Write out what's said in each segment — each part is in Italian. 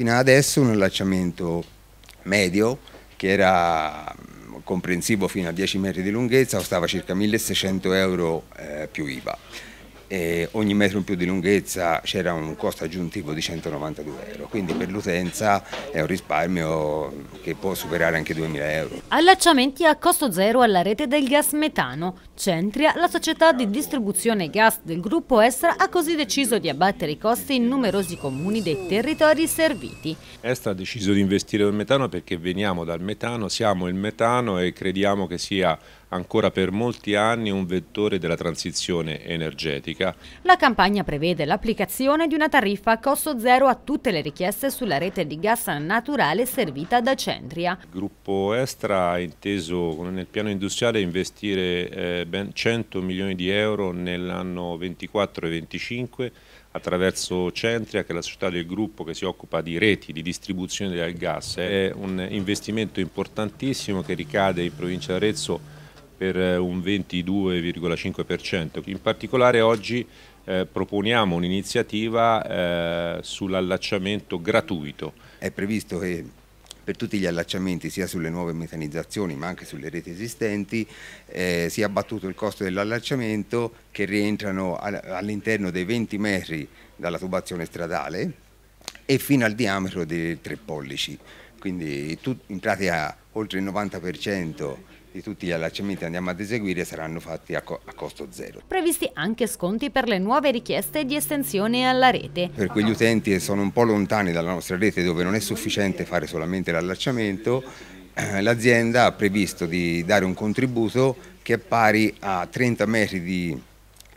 Fino ad adesso un allacciamento medio che era comprensivo fino a 10 metri di lunghezza costava circa 1600 euro eh, più IVA eh, ogni metro in più di lunghezza c'era un costo aggiuntivo di 192 euro, quindi per l'utenza è un risparmio che può superare anche 2000 euro. Allacciamenti a costo zero alla rete del gas metano. Centria, la società di distribuzione gas del gruppo Estra, ha così deciso di abbattere i costi in numerosi comuni dei territori serviti. Estra ha deciso di investire nel metano perché veniamo dal metano, siamo il metano e crediamo che sia ancora per molti anni un vettore della transizione energetica. La campagna prevede l'applicazione di una tariffa a costo zero a tutte le richieste sulla rete di gas naturale servita da Centria. Il gruppo Estra ha inteso nel piano industriale investire eh, ben 100 milioni di euro nell'anno 24 e 25 attraverso Centria, che è la società del gruppo che si occupa di reti di distribuzione del gas. È un investimento importantissimo che ricade in provincia d'Arezzo per eh, un 22,5%. In particolare oggi eh, proponiamo un'iniziativa eh, sull'allacciamento gratuito. È previsto che per tutti gli allacciamenti sia sulle nuove metanizzazioni ma anche sulle reti esistenti eh, sia abbattuto il costo dell'allacciamento che rientrano all'interno dei 20 metri dalla tubazione stradale e fino al diametro dei 3 pollici quindi in pratica oltre il 90% quindi tutti gli allacciamenti che andiamo ad eseguire saranno fatti a, co a, costo zero. Previsti anche sconti per le nuove richieste di estensione alla rete. Per quegli utenti che sono un po' lontani dalla nostra rete dove non è sufficiente fare solamente l'allacciamento, eh, l'azienda ha previsto di dare un contributo che è pari a 30 metri di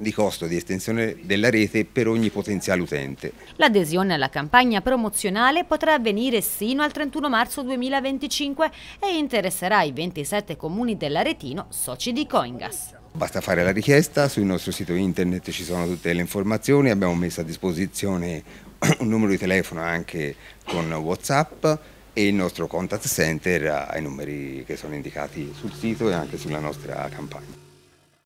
di costo di estensione della rete per ogni potenziale utente. L'adesione alla campagna promozionale potrà avvenire sino al 31 marzo 2025 e interesserà i 27 comuni dell'Aretino soci di Coingas. Basta fare la richiesta, sul nostro sito internet ci sono tutte le informazioni, abbiamo messo a disposizione un numero di telefono anche con Whatsapp e il nostro contact center ai numeri che sono indicati sul sito e anche sulla nostra campagna.